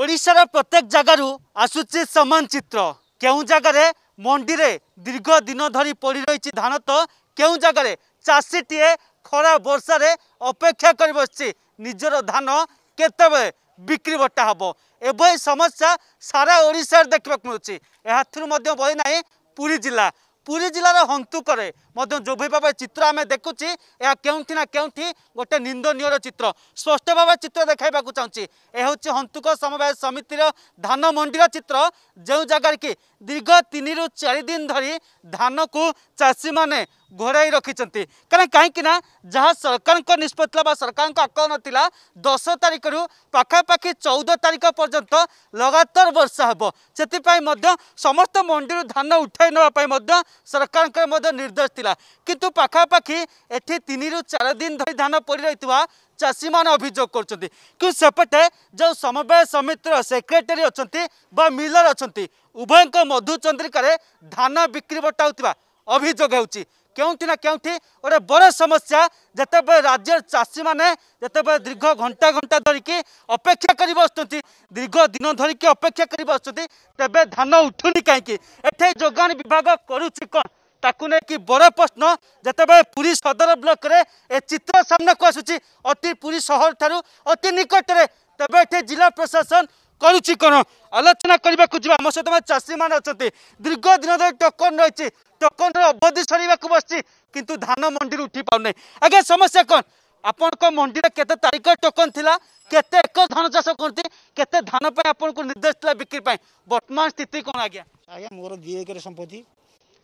ଓଡ଼ିଶାର ପ୍ରତ୍ୟେକ ଜାଗାରୁ ଆସୁଛି ସମାନ ଚିତ୍ର କେଉଁ ଜାଗାରେ ମଣ୍ଡିରେ ଦୀର୍ଘ ଦିନ ଧରି ପଡ଼ି ରହିଛି ଧାନ ତ କେଉଁ ଜାଗାରେ ଚାଷୀଟିଏ ଖରା ବର୍ଷାରେ ଅପେକ୍ଷା କରି ବସିଛି ନିଜର ଧାନ କେତେବେଳେ ବିକ୍ରି ବଟା ହେବ ଏଭଳି ସମସ୍ୟା ସାରା ଓଡ଼ିଶାରେ ଦେଖିବାକୁ ମିଳୁଛି ଏହାଥିରୁ ମଧ୍ୟ ବଳି ନାହିଁ ପୁରୀ ଜିଲ୍ଲା ପୁରୀ ଜିଲ୍ଲାର ହନ୍ତୁକରେ जोभै भाव चित्र आम देखु यहाँ केही न केही गोटे निन्दनीय चित्र स्पष्ट भाव चित्र देखाइवाक चाहन्छ यहाँ हौ हन्तुक समवाय समिति र धान मन्डी चित्र जो जगार कि दीर्घ तिन रु चारिदिन धरि ଧାନକୁ ଚାଷୀମାନେ ଘୋଡ଼ାଇ ରଖିଛନ୍ତି କାରଣ କାହିଁକିନା ଯାହା ସରକାରଙ୍କ ନିଷ୍ପତ୍ତି ଥିଲା ବା ସରକାରଙ୍କ ଆକଳନ ଥିଲା ଦଶ ତାରିଖରୁ ପାଖାପାଖି ଚଉଦ ତାରିଖ ପର୍ଯ୍ୟନ୍ତ ଲଗାତାର ବର୍ଷା ହେବ ସେଥିପାଇଁ ମଧ୍ୟ ସମସ୍ତ ମଣ୍ଡିରୁ ଧାନ ଉଠାଇ ନେବା ପାଇଁ ମଧ୍ୟ ସରକାରଙ୍କର ମଧ୍ୟ ନିର୍ଦ୍ଦେଶ যাইতিলা কিন্তু পাখাপাখি এটি তিনিরু চার দিন ধরে ধান পড়ি রইতিবা চাষীমানে অভিযোগ করছেন কিন্তু সেপটে যে সমবায় সমিতির সেক্রেটারি অনেক বা মিলর অনেক উভয়ঙ্ক মধুচন্দ্রিকার ধান বিক্রি বটা হওয়া অভিযোগ হচ্ছে কেউটি না কেউটি গোটে বড় সমস্যা যেতবে রাজ্যের চাষী মানে যেতবে দীর্ঘ ঘণ্টা ঘণ্টা ধরিকি অপেক্ষা করে বসুচ্ছেন দীর্ঘ দিন ধরিকি অপেক্ষা করে বসুচ্ছেন তেবে ধান উঠুনি কী এতে যোগান বিভাগ করুছি কম ତାକୁ ନେଇକି ବଡ଼ ପ୍ରଶ୍ନ ଯେତେବେଳେ ପୁରୀ ସଦର ବ୍ଲକରେ ଏ ଚିତ୍ର ସାମ୍ନାକୁ ଆସୁଛି ଅତି ପୁରୀ ସହର ଠାରୁ ଅତି ନିକଟରେ ତେବେ ଏଠି ଜିଲ୍ଲା ପ୍ରଶାସନ କରୁଛି କ'ଣ ଆଲୋଚନା କରିବାକୁ ଯିବା ଆମ ସହିତ ଚାଷୀମାନେ ଅଛନ୍ତି ଦୀର୍ଘ ଦିନ ଧରି ଟୋକନ ରହିଛି ଟୋକନର ଅବଧି ସରିବାକୁ ବସିଛି କିନ୍ତୁ ଧାନ ମଣ୍ଡିରୁ ଉଠି ପାରୁନାହିଁ ଆଜ୍ଞା ସମସ୍ୟା କ'ଣ ଆପଣଙ୍କ ମଣ୍ଡିରେ କେତେ ତାରିଖ ଟୋକନ ଥିଲା କେତେ ଏକର ଧାନ ଚାଷ କରନ୍ତି କେତେ ଧାନ ପାଇଁ ଆପଣଙ୍କୁ ନିର୍ଦ୍ଦେଶ ଥିଲା ବିକ୍ରି ପାଇଁ ବର୍ତ୍ତମାନ ସ୍ଥିତି କ'ଣ ଆଜ୍ଞା ଆଜ୍ଞା ମୋର ଦୁଇ ଏକର ସମ୍ପତ୍ତି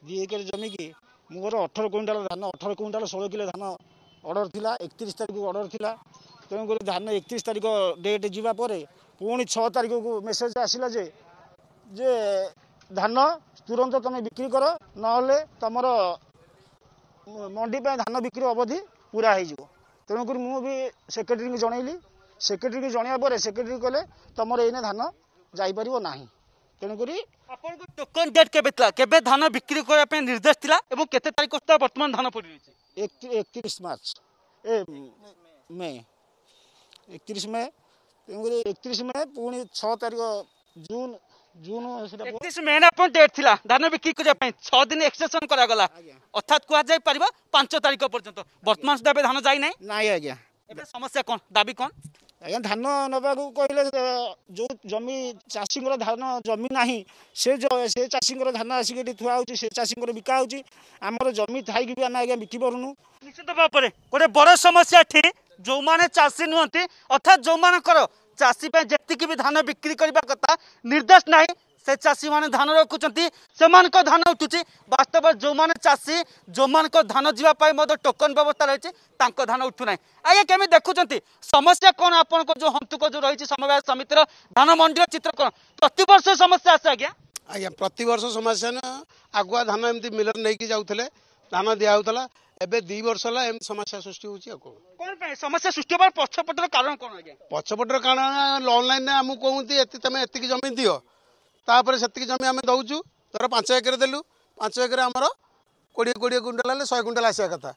ଦୁଇ ଏକର ଜମିକି ମୋର ଅଠର କୁଇଣ୍ଟାଲ ଧାନ ଅଠର କୁଇଣ୍ଟାଲ ଷୋହଳ କିଲୋ ଧାନ ଅର୍ଡ଼ର ଥିଲା ଏକତିରିଶ ତାରିଖକୁ ଅର୍ଡ଼ର ଥିଲା ତେଣୁକରି ଧାନ ଏକତିରିଶ ତାରିଖ ଡେଟ୍ ଯିବା ପରେ ପୁଣି ଛଅ ତାରିଖକୁ ମେସେଜ୍ ଆସିଲା ଯେ ଯେ ଧାନ ତୁରନ୍ତ ତୁମେ ବିକ୍ରି କର ନହେଲେ ତୁମର ମଣ୍ଡି ପାଇଁ ଧାନ ବିକ୍ରି ଅବଧି ପୁରା ହୋଇଯିବ ତେଣୁକରି ମୁଁ ବି ସେକ୍ରେଟେରୀଙ୍କୁ ଜଣେଇଲି ସେକ୍ରେଟେରୀଙ୍କୁ ଜଣେଇବା ପରେ ସେକ୍ରେଟେରୀ କହିଲେ ତୁମର ଏଇନେ ଧାନ ଯାଇପାରିବ ନାହିଁ তেণুকরি ଟୋକନ ରେଟ୍ କେବେ ଥିଲା କେବେ ଧାନ ବିକ୍ରି କରିବା ପାଇଁ ନିର୍ଦ୍ଦେଶ ଥିଲା ଏବଂ କେତେ ତାରିଖ ସୁଦ୍ଧା ବର୍ତ୍ତମାନ ଧାନ ପଡ଼ିଯାଇଛି একত্রিশ মার্চ এ মে একত্রিশ মে তেমনি একত্রিশ মে পুনি ছ তারিখ জুন জুন একত্রিশ মে আপনার ডেট লা ধান বিক্রি করা ছ এক্সটেনশন করা গলা অর্থাৎ কুহযাই পারিবা পাঁচ তারিখ পর্যন্ত বর্তমান সুদ্ধা ধান যাই নাই নাই আজ্ঞা এবে সমস্যা কন দাবি কন ଆଜ୍ଞା ଧାନ ନେବାକୁ କହିଲେ ଯେଉଁ ଜମି ଚାଷୀଙ୍କର ଧାନ ଜମି ନାହିଁ ସେ ସେ ଚାଷୀଙ୍କର ଧାନ ଆସିକି ଏଠି ଥୁଆ ହେଉଛି ସେ ଚାଷୀଙ୍କର ବିକା ହେଉଛି ଆମର ଜମି ଥାଇକି ବି ଆମେ ଆଜ୍ଞା ବିକି ପାରୁନୁ ନିଶ୍ଚିତ ଭାବରେ ଗୋଟେ ବଡ଼ ସମସ୍ୟା ଏଠି ଯେଉଁମାନେ ଚାଷୀ ନୁହନ୍ତି ଅର୍ଥାତ୍ ଯେଉଁମାନଙ୍କର ଚାଷୀ ପାଇଁ ଯେତିକି ବି ଧାନ ବିକ୍ରି କରିବା କଥା ନିର୍ଦ୍ଦେଶ ନାହିଁ ସେ ଚାଷୀମାନେ ଧାନ ରଖୁଛନ୍ତି ସେମାନଙ୍କ ଧାନ ଉଠୁଛି ବାସ୍ତବରେ ଯେଉଁମାନେ ଚାଷୀ ଯେଉଁମାନଙ୍କ ଧାନ ଯିବା ପାଇଁ ମଧ୍ୟ ଟୋକନ ବ୍ୟବସ୍ଥା ରହିଛି ତାଙ୍କ ଧାନ ଉଠୁନାହିଁ ଆଜ୍ଞା କେମିତି ଦେଖୁଛନ୍ତି ସମସ୍ୟା କ'ଣ ଆପଣଙ୍କ ଯେଉଁ ହନ୍ତୁକ ଯେଉଁ ରହିଛି ସମବାୟ ସମିତିର ଧାନ ମଣ୍ଡିର ଚିତ୍ର କ'ଣ ପ୍ରତିବର୍ଷ ସମସ୍ୟା ଆସେ ଆଜ୍ଞା ଆଜ୍ଞା ପ୍ରତିବର୍ଷ ସମସ୍ୟା ନା ଆଗୁଆ ଧାନ ଏମିତି ମିଲର ନେଇକି ଯାଉଥିଲେ ଧାନ ଦିଆହେଉଥିଲା ଏବେ ଦୁଇ ବର୍ଷ ହେଲା ଏମିତି ସମସ୍ୟା ସୃଷ୍ଟି ହେଉଛି ଆଉ କ'ଣ କ'ଣ ପାଇଁ ସମସ୍ୟା ସୃଷ୍ଟି ହେବାର ପଛପଟର କାରଣ କ'ଣ ଆଜ୍ଞା ପଛପଟର କାରଣ ଅନଲାଇନରେ ଆମକୁ କହନ୍ତି ଏତେ ତମେ ଏତିକି ଜମି ଦିଅ ତାପରେ ସେତିକି ଜମି ଆମେ ଦେଉଛୁ ଧର ପାଞ୍ଚ ଏକର ଦେଲୁ ପାଞ୍ଚ ଏକର ଆମର କୋଡ଼ିଏ କୋଡ଼ିଏ କୁଇଣ୍ଟାଲ ହେଲେ ଶହେ କୁଇଣ୍ଟାଲ ଆସିବା କଥା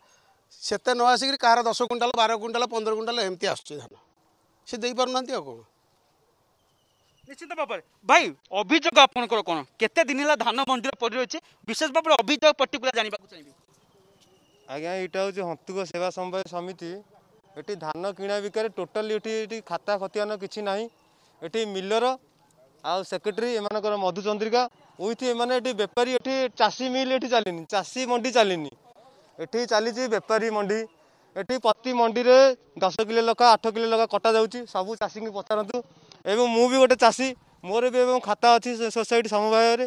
ସେତେ ନ ଆସିକିରି କାହାର ଦଶ କୁଇଣ୍ଟାଲ ବାର କୁଇଣ୍ଟାଲ ପନ୍ଦର କୁଇଣ୍ଟାଲ ଏମିତି ଆସୁଛି ଧାନ ସେ ଦେଇପାରୁନାହାନ୍ତି ଆଉ କ'ଣ ନିଶ୍ଚିତ ଭାବରେ ଭାଇ ଅଭିଯୋଗ ଆପଣଙ୍କର କ'ଣ କେତେ ଦିନ ହେଲା ଧାନ ମଣ୍ଡିରେ ପଡ଼ି ରହିଛି ବିଶେଷ ଭାବରେ ଅଭିଯୋଗ ପର୍ଟିକୁଲାର ଜାଣିବାକୁ ଚାହିଁବି ଆଜ୍ଞା ଏଇଟା ହେଉଛି ହନ୍ତୁକ ସେବା ସମବାୟ ସମିତି ଏଠି ଧାନ କିଣା ବିକାରେ ଟୋଟାଲି ଏଠି ଏଠି ଖାତା ଖତିଆନ କିଛି ନାହିଁ ଏଠି ମିଲର ଆଉ ସେକ୍ରେଟେରୀ ଏମାନଙ୍କର ମଧୁଚନ୍ଦ୍ରିକା ଉଇଥ ଏମାନେ ଏଠି ବେପାରୀ ଏଠି ଚାଷୀ ମିଲ୍ ଏଠି ଚାଲିନି ଚାଷୀ ମଣ୍ଡି ଚାଲିନି ଏଠି ଚାଲିଛି ବେପାରୀ ମଣ୍ଡି ଏଠି ପ୍ରତି ମଣ୍ଡିରେ ଦଶ କିଲୋ ଲେଖା ଆଠ କିଲୋ ଲେଖା କଟାଯାଉଛି ସବୁ ଚାଷୀଙ୍କୁ ପଚାରନ୍ତୁ ଏବଂ ମୁଁ ବି ଗୋଟେ ଚାଷୀ ମୋର ବି ଏବଂ ଖାତା ଅଛି ସୋସାଇଟି ସମବାୟରେ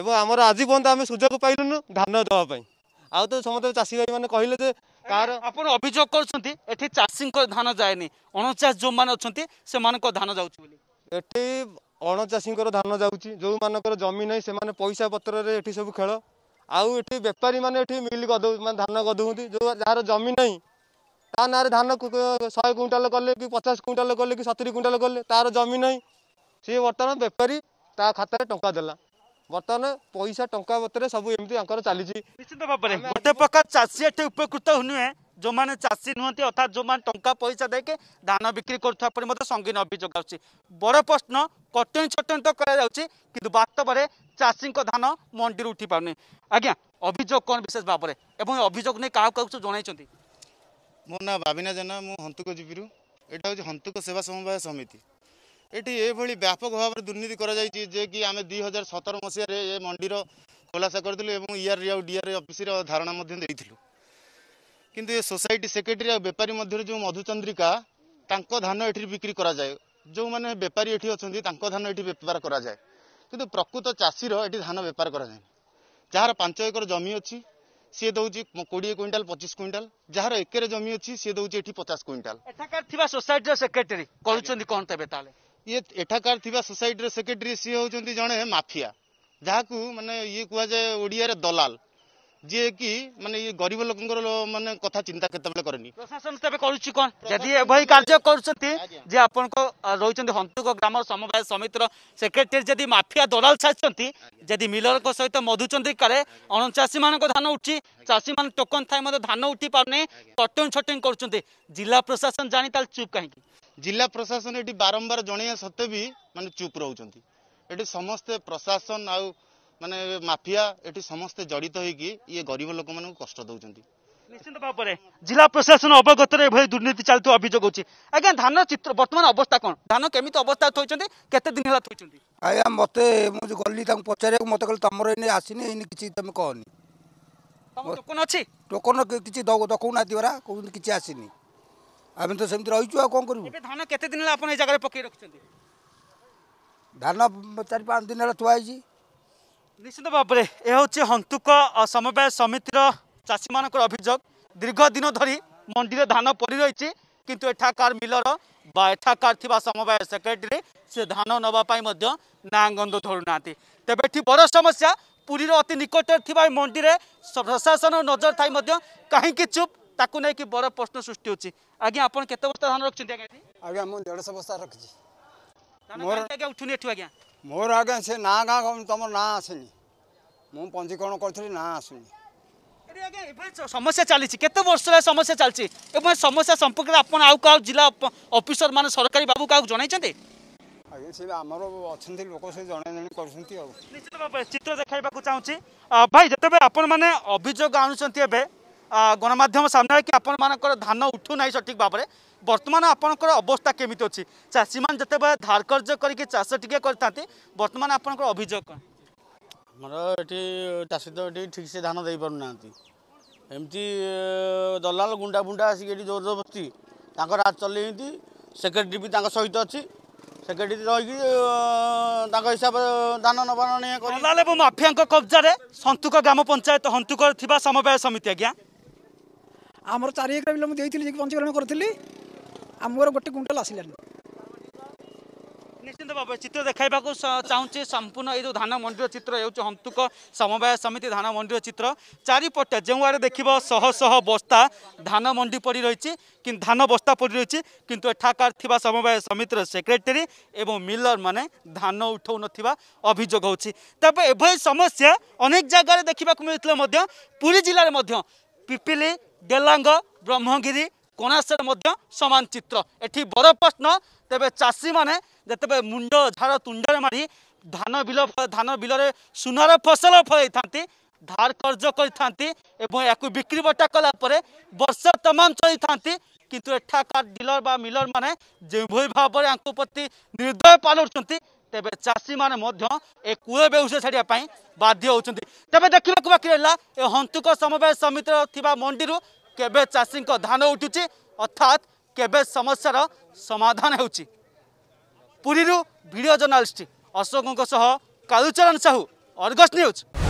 ଏବଂ ଆମର ଆଜି ପର୍ଯ୍ୟନ୍ତ ଆମେ ସୁଯୋଗ ପାଇଲୁନୁ ଧାନ ଦେବା ପାଇଁ ଆଉ ତ ସମସ୍ତେ ଚାଷୀ ଭାଇମାନେ କହିଲେ ଯେ କାହାର ଆପଣ ଅଭିଯୋଗ କରୁଛନ୍ତି ଏଠି ଚାଷୀଙ୍କ ଧାନ ଯାଏନି ଅଣଚାଷ ଯେଉଁମାନେ ଅଛନ୍ତି ସେମାନଙ୍କ ଧାନ ଯାଉଛି ବୋଲି ଏଠି ଅଣଚାଷୀଙ୍କର ଧାନ ଯାଉଛି ଯେଉଁମାନଙ୍କର ଜମି ନାହିଁ ସେମାନେ ପଇସା ପତ୍ରରେ ଏଠି ସବୁ ଖେଳ ଆଉ ଏଠି ବେପାରୀମାନେ ଏଠି ମିଲ୍ ଗଧଉ ମାନେ ଧାନ ଗଧଉଛନ୍ତି ଯେଉଁ ଯାହାର ଜମି ନାହିଁ ତା ନାଁରେ ଧାନ ଶହେ କୁଇଣ୍ଟାଲ କଲେ କି ପଚାଶ କୁଇଣ୍ଟାଲ କଲେ କି ସତୁରି କୁଇଣ୍ଟାଲ କଲେ ତାର ଜମି ନାହିଁ ସିଏ ବର୍ତ୍ତମାନ ବେପାରୀ ତା ଖାତାରେ ଟଙ୍କା ଦେଲା ବର୍ତ୍ତମାନ ପଇସା ଟଙ୍କା ପତ୍ରରେ ସବୁ ଏମିତି ତାଙ୍କର ଚାଲିଛି ନିଶ୍ଚିତ ଭାବରେ ଗୋଟେ ପ୍ରକାର ଚାଷୀ ଏଠି ଉପକୃତ ନୁହେଁ ଯେଉଁମାନେ ଚାଷୀ ନୁହନ୍ତି ଅର୍ଥାତ୍ ଯେଉଁମାନେ ଟଙ୍କା ପଇସା ଦେଇକି ଧାନ ବିକ୍ରି କରୁଥିବା ପରେ ମଧ୍ୟ ସଙ୍ଗୀନ ଅଭିଯୋଗ ଆସୁଛି ବଡ଼ ପ୍ରଶ୍ନ କଟଣି ଛଟଣି ତ କରାଯାଉଛି କିନ୍ତୁ ବାସ୍ତବରେ ଚାଷୀଙ୍କ ଧାନ ମଣ୍ଡିରୁ ଉଠିପାରୁନି ଆଜ୍ଞା ଅଭିଯୋଗ କ'ଣ ବିଶେଷ ଭାବରେ ଏବଂ ଅଭିଯୋଗ ନେଇ କାହାକୁ କାହାକୁ ଜଣାଇଛନ୍ତି ମୋ ନାଁ ବାବିନା ଜେନା ମୁଁ ହନ୍ତୁକ ଜୀବିରୁ ଏଇଟା ହେଉଛି ହନ୍ତୁକ ସେବା ସମବାୟ ସମିତି ଏଠି ଏଭଳି ବ୍ୟାପକ ଭାବରେ ଦୁର୍ନୀତି କରାଯାଇଛି ଯେ କି ଆମେ ଦୁଇ ହଜାର ସତର ମସିହାରେ ଏ ମଣ୍ଡିର ଖୋଲାସା କରିଥିଲୁ ଏବଂ ଇଆର୍ ଆଉ ଡିଆର୍ ଅଫିସର ଧାରଣା ମଧ୍ୟ ଦେଇଥିଲୁ କିନ୍ତୁ ଏ ସୋସାଇଟି ସେକ୍ରେଟାରୀ ଆଉ ବେପାରୀ ମଧ୍ୟରେ ଯେଉଁ ମଧୁଚନ୍ଦ୍ରିକା ତାଙ୍କ ଧାନ ଏଠି ବିକ୍ରି କରାଯାଏ ଯେଉଁମାନେ ବେପାରୀ ଏଠି ଅଛନ୍ତି ତାଙ୍କ ଧାନ ଏଠି ବେପାର କରାଯାଏ କିନ୍ତୁ ପ୍ରକୃତ ଚାଷୀର ଏଠି ଧାନ ବେପାର କରାଯାଏନି ଯାହାର ପାଞ୍ଚ ଏକର ଜମି ଅଛି ସିଏ ଦଉଛି କୋଡ଼ିଏ କ୍ୱିଣ୍ଟାଲ ପଚିଶ କ୍ୱିଣ୍ଟାଲ ଯାହାର ଏକରେ ଜମି ଅଛି ସିଏ ଦଉଛି ଏଠି ପଚାଶ କ୍ୱିଣ୍ଟାଲ ଏଠାକାର ଥିବା ସୋସାଇଟିର ସେକ୍ରେଟାରୀ କହୁଛନ୍ତି କ'ଣ ତେବେ ତାହେଲେ ଇଏ ଏଠାକାର ଥିବା ସୋସାଇଟିର ସେକ୍ରେଟାରୀ ସିଏ ହେଉଛନ୍ତି ଜଣେ ମାଫିଆ ଯାହାକୁ ମାନେ ଇଏ କୁହାଯାଏ ଓଡ଼ିଆରେ ଦଲାଲ ଯିଏକି ମାନେ ଇଏ ଗରିବ ଲୋକଙ୍କର ମାନେ କଥା ଚିନ୍ତା କେତେବେଳେ କରେନି ପ୍ରଶାସନ ତେବେ କରୁଛି କ'ଣ ଯଦି ଏଭଳି କାର୍ଯ୍ୟ କରୁଛନ୍ତି ଯେ ଆପଣଙ୍କ ରହିଛନ୍ତି ହନ୍ତୁକ ଗ୍ରାମ ସମବାୟ ସମିତିର ସେକ୍ରେଟେରୀ ଯଦି ମାଫିଆ ଦଲାଲ ସାଜିଛନ୍ତି ଯଦି ମିଲରଙ୍କ ସହିତ ମଧୁଛନ୍ତି କାଳେ ଅଣଚାଷୀମାନଙ୍କ ଧାନ ଉଠୁଛି ଚାଷୀମାନେ ଟୋକନ୍ ଥାଇ ମଧ୍ୟ ଧାନ ଉଠି ପାରୁନି କଟନ ଛଟନ କରୁଛନ୍ତି ଜିଲ୍ଲା ପ୍ରଶାସନ ଜାଣି ତାହେଲେ ଚୁପ୍ କାହିଁକି ଜିଲ୍ଲା ପ୍ରଶାସନ ଏଠି ବାରମ୍ବାର ଜଣେଇବା ସତ୍ତ୍ୱେ ବି ମାନେ ଚୁପ୍ ରହୁଛନ୍ତି ଏଠି ସମସ୍ତେ ପ୍ରଶାସନ ଆଉ ମାନେ ମାଫିଆ ଏଠି ସମସ୍ତେ ଜଡ଼ିତ ହୋଇକି ଇଏ ଗରିବ ଲୋକମାନଙ୍କୁ କଷ୍ଟ ଦେଉଛନ୍ତି ନିଶ୍ଚିତ ଭାବରେ ଜିଲ୍ଲା ପ୍ରଶାସନ ଅବଗତରେ ଏଭଳି ଦୁର୍ନୀତି ଚାଲିଥିବା ଅଭିଯୋଗ ହେଉଛି ଆଜ୍ଞା ଧାନ ଚିତ୍ର ବର୍ତ୍ତମାନ ଅବସ୍ଥା କ'ଣ ଧାନ କେମିତି ଅବସ୍ଥା ଥୋଇଛନ୍ତି କେତେ ଦିନ ହେଲା ଥୋଇଛନ୍ତି ଆଜ୍ଞା ମୋତେ ମୁଁ ଯେଉଁ ଗଲି ତାଙ୍କୁ ପଚାରିବାକୁ ମୋତେ କହିଲେ ତମର ଏଇନେ ଆସିନି ଏଇନେ କିଛି ତମେ କହନି ଟୋକନ ଅଛି ଟୋକନ କିଛି ଦକଉନାହାନ୍ତି ପରା କହୁଛନ୍ତି କିଛି ଆସିନି ଆମେ ତ ସେମିତି ରହିଛୁ ଆଉ କ'ଣ କରିବୁ ଧାନ କେତେ ଦିନ ହେଲା ଆପଣ ଏ ଜାଗାରେ ପକାଇ ରଖିଛନ୍ତି ଧାନ ଚାରି ପାଞ୍ଚ ଦିନ ହେଲା ଥୁଆ ହେଇଛି নিশ্চিত ভাবে এ হচ্ছে হন্তুক সমবায় সমিতির চাষী মানুষ অভিযোগ দীর্ঘদিন ধর মন্ডিরে ধান পড়ি রয়েছে কিন্তু এঠাকার মিলর বা এঠাকার থাকা সমবায় সেক্রেটারি সে ধান নেওয়া না গন্ধ ধরু না তবে এটি বড় সমস্যা পুরীর অতি নিকটরে থাকা এই মন্ডিরে প্রশাসন নজর থাই কাহিকি চুপ তাকে নিয়ে বড় প্রশ্ন সৃষ্টি হচ্ছে আজ্ঞা আপনার কত বস্তা ধান রাখছেন আজ্ঞা আজ্ঞা মু দেড়শো বস্তা রাখছি মোর আজ্ঞা উঠুনি এঠু আজ্ঞা ମୋର ଆଜ୍ଞା ସେ ନାଁ ଗାଁ ତମ ନାଁ ଆସିନି ମୁଁ ପଞ୍ଜୀକରଣ କରିଥିଲି ନାଁ ଆସୁନି ସମସ୍ୟା ଚାଲିଛି କେତେ ବର୍ଷ ହେଲା ସମସ୍ୟା ଚାଲିଛି ଏବଂ ସମସ୍ୟା ସମ୍ପର୍କରେ ଆପଣ ଆଉ କାହା ଜିଲ୍ଲା ଅଫିସର ମାନେ ସରକାରୀ ବାବୁ କାହାକୁ ଜଣାଇଛନ୍ତି ଆଜ୍ଞା ସେ ଆମର ଅଛନ୍ତି ଲୋକ ସେ ଜଣେ ଜଣେ କରୁଛନ୍ତି ଆଉ ନିଶ୍ଚିତ ଭାବରେ ଚିତ୍ର ଦେଖାଇବାକୁ ଚାହୁଁଛି ଭାଇ ଯେତେବେଳେ ଆପଣମାନେ ଅଭିଯୋଗ ଆଣୁଛନ୍ତି ଏବେ ଗଣମାଧ୍ୟମ ସାମ୍ନାରେ କି ଆପଣମାନଙ୍କର ଧାନ ଉଠୁନାହିଁ ସଠିକ୍ ଭାବରେ বর্তমান আপনার অবস্থা কেমিতি অছি চাষী মানে যেতবে ধার কর্য করি চাষ টিকি করে থাকে বর্তমান আপনার অভিযোগ কম আমার এটি চাষী তো এটি ঠিকসে ধান দিয়ে না এমতি দলাল গুন্ডা ফুন্ডা আসিকি এটি জোর জবরদস্তি তাঁর হাত চলাইতে সেক্রেটারি বি তাঁর সহিত অছি সেক্রেটারি রহিকি তাঁর হিসাবে ধান নবান দলাল এবং মাফিয়া কবজার সন্তুক গ্রাম পঞ্চায়েত হন্তুকর সমবায় সমিতি আজ্ঞা আমার চারি একর বিল মুখ দিয়ে পঞ্চীকরণ করি ଆମର ଗୋଟେ କୁଇଣ୍ଟାଲ ଆସିଲାନି ନିଶ୍ଚିତ ଭାବେ ଚିତ୍ର ଦେଖାଇବାକୁ ଚାହୁଁଛି ସମ୍ପୂର୍ଣ୍ଣ ଏଇ ଯେଉଁ ଧାନ ମଣ୍ଡିର ଚିତ୍ର ହେଉଛି ହନ୍ତୁକ ସମବାୟ ସମିତି ଧାନ ମଣ୍ଡିର ଚିତ୍ର ଚାରିପଟେ ଯେଉଁଆଡ଼େ ଦେଖିବ ଶହ ଶହ ବସ୍ତା ଧାନ ମଣ୍ଡି ପଡ଼ି ରହିଛି କିନ୍ତୁ ଧାନ ବସ୍ତା ପଡ଼ି ରହିଛି କିନ୍ତୁ ଏଠାକାର ଥିବା ସମବାୟ ସମିତିର ସେକ୍ରେଟେରୀ ଏବଂ ମିଲରମାନେ ଧାନ ଉଠାଉନଥିବା ଅଭିଯୋଗ ହେଉଛି ତାପରେ ଏଭଳି ସମସ୍ୟା ଅନେକ ଜାଗାରେ ଦେଖିବାକୁ ମିଳୁଥିଲେ ମଧ୍ୟ ପୁରୀ ଜିଲ୍ଲାରେ ମଧ୍ୟ ପିପିଲି ଡେଲାଙ୍ଗ ବ୍ରହ୍ମଗିରି କଣାସରେ ମଧ୍ୟ ସମାନ ଚିତ୍ର ଏଠି ବଡ଼ ପ୍ରଶ୍ନ ତେବେ ଚାଷୀମାନେ ଯେତେବେଳେ ମୁଣ୍ଡ ଝାଡ଼ ତୁଣ୍ଡରେ ମାରି ଧାନ ବିଲ ଧାନ ବିଲରେ ସୁନାର ଫସଲ ଫଳାଇଥାନ୍ତି ধার কর্য করে এবং একু বিক্রি বটা কলা পরে বর্ষ তমাম চলি থাকে কিন্তু এঠাকার ডিলর বা মিলর মানে যেভাবে ভাবে আঙ্ক প্রতি নির্দয় পালুচ্ছেন তেবে চাষী মানে এ কূল বেউসে ছাড়া বাধ্য হচ্ছেন তবে দেখা বাকি রা এ হন্তুক সমবায় সমিতির মন্ডি କେବେ ଚାଷୀଙ୍କ ଧାନ ଉଠୁଛି ଅର୍ଥାତ୍ କେବେ ସମସ୍ୟାର ସମାଧାନ ହେଉଛି ପୁରୀରୁ ଭିଡ଼ିଓ ଜର୍ଣ୍ଣାଲିଷ୍ଟ ଅଶୋକଙ୍କ ସହ କାଳୁଚରଣ ସାହୁ ଅର୍ଗସ୍ ନ୍ୟୁଜ୍